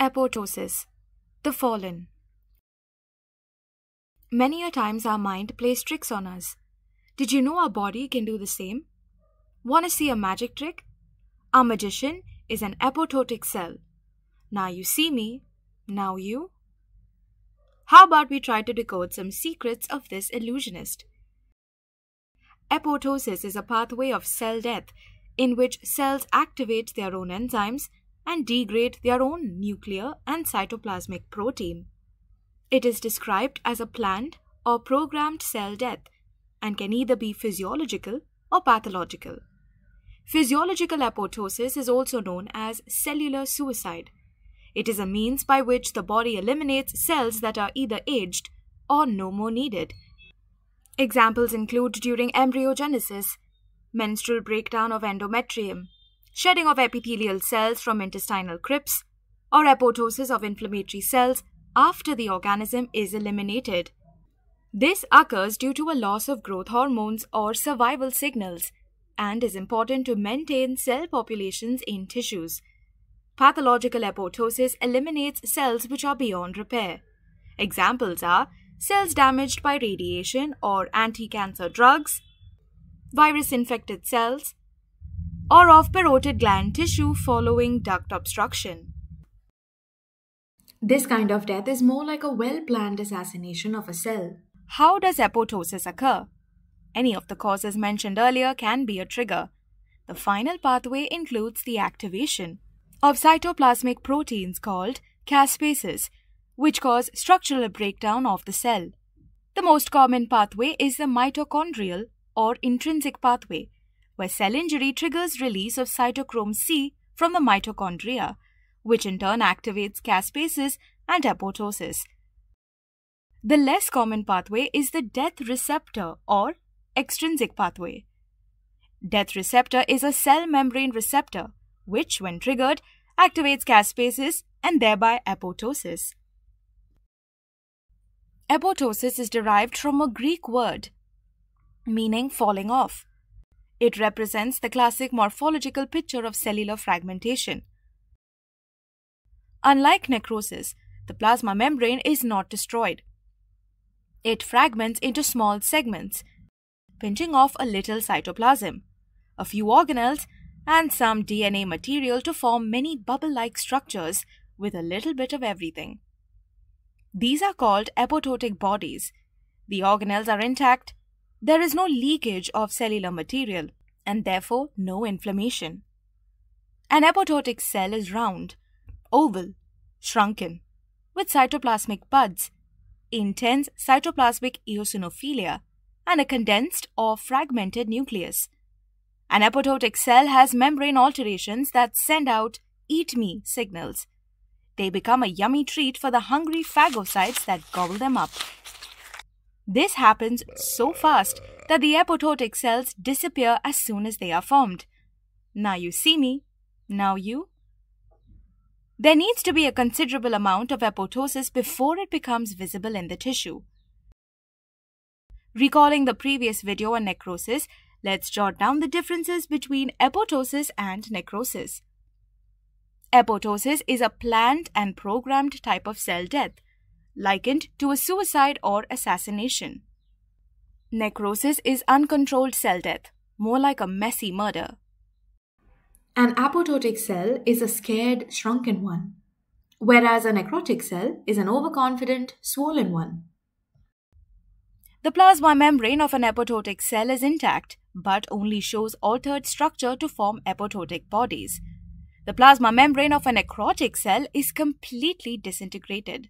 Apotosis The Fallen. Many a times our mind plays tricks on us. Did you know our body can do the same? Want to see a magic trick? Our magician is an apoptotic cell. Now you see me, now you. How about we try to decode some secrets of this illusionist? Apoptosis is a pathway of cell death in which cells activate their own enzymes and degrade their own nuclear and cytoplasmic protein. It is described as a planned or programmed cell death and can either be physiological or pathological. Physiological apoptosis is also known as cellular suicide. It is a means by which the body eliminates cells that are either aged or no more needed. Examples include during embryogenesis, menstrual breakdown of endometrium, shedding of epithelial cells from intestinal crypts, or apoptosis of inflammatory cells after the organism is eliminated. This occurs due to a loss of growth hormones or survival signals and is important to maintain cell populations in tissues. Pathological apoptosis eliminates cells which are beyond repair. Examples are cells damaged by radiation or anti cancer drugs, virus infected cells, or of parotid gland tissue following duct obstruction. This kind of death is more like a well planned assassination of a cell. How does apoptosis occur? Any of the causes mentioned earlier can be a trigger. The final pathway includes the activation of cytoplasmic proteins called caspases, which cause structural breakdown of the cell. The most common pathway is the mitochondrial or intrinsic pathway, where cell injury triggers release of cytochrome C from the mitochondria, which in turn activates caspases and apoptosis. The less common pathway is the death receptor or extrinsic pathway. Death receptor is a cell membrane receptor which, when triggered, activates caspases and thereby apoptosis. Apoptosis is derived from a Greek word meaning falling off. It represents the classic morphological picture of cellular fragmentation. Unlike necrosis, the plasma membrane is not destroyed. It fragments into small segments, pinching off a little cytoplasm, a few organelles, and some DNA material to form many bubble-like structures with a little bit of everything. These are called apoptotic bodies. The organelles are intact, there is no leakage of cellular material and therefore no inflammation. An apoptotic cell is round, oval, shrunken, with cytoplasmic buds, intense cytoplasmic eosinophilia, and a condensed or fragmented nucleus. An apoptotic cell has membrane alterations that send out eat me signals. They become a yummy treat for the hungry phagocytes that gobble them up. This happens so fast that the apoptotic cells disappear as soon as they are formed. Now you see me, now you. There needs to be a considerable amount of apoptosis before it becomes visible in the tissue. Recalling the previous video on necrosis, let's jot down the differences between apoptosis and necrosis. Apoptosis is a planned and programmed type of cell death likened to a suicide or assassination. Necrosis is uncontrolled cell death, more like a messy murder. An apoptotic cell is a scared, shrunken one, whereas a necrotic cell is an overconfident, swollen one. The plasma membrane of an apoptotic cell is intact, but only shows altered structure to form apoptotic bodies. The plasma membrane of a necrotic cell is completely disintegrated.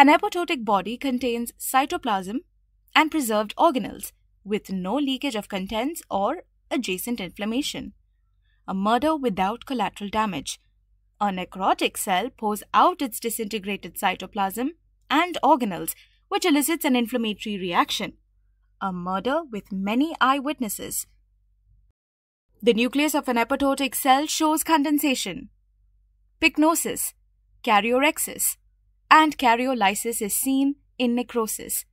An apoptotic body contains cytoplasm and preserved organelles with no leakage of contents or adjacent inflammation. A murder without collateral damage. A necrotic cell pours out its disintegrated cytoplasm and organelles, which elicits an inflammatory reaction. A murder with many eyewitnesses. The nucleus of an apoptotic cell shows condensation, pycnosis, karyorexis, and karyolysis is seen in necrosis.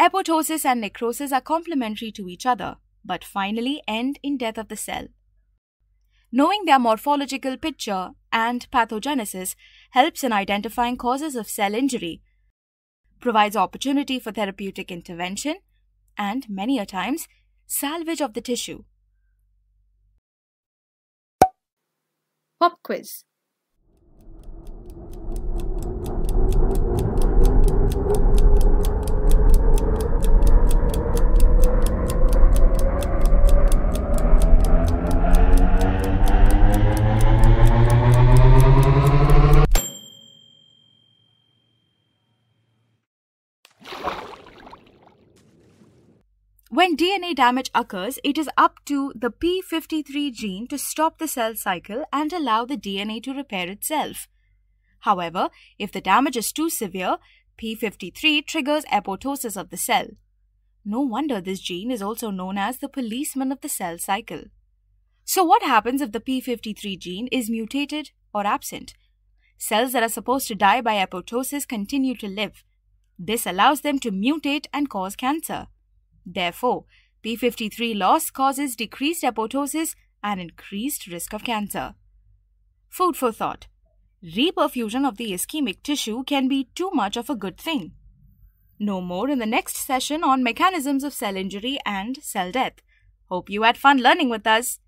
Apoptosis and necrosis are complementary to each other, but finally end in death of the cell. Knowing their morphological picture and pathogenesis helps in identifying causes of cell injury, provides opportunity for therapeutic intervention, and many a times, salvage of the tissue. Pop quiz When DNA damage occurs, it is up to the P53 gene to stop the cell cycle and allow the DNA to repair itself. However, if the damage is too severe, P53 triggers apoptosis of the cell. No wonder this gene is also known as the policeman of the cell cycle. So, what happens if the P53 gene is mutated or absent? Cells that are supposed to die by apoptosis continue to live. This allows them to mutate and cause cancer. Therefore, P53 loss causes decreased apoptosis and increased risk of cancer. Food for thought reperfusion of the ischemic tissue can be too much of a good thing. No more in the next session on mechanisms of cell injury and cell death. Hope you had fun learning with us.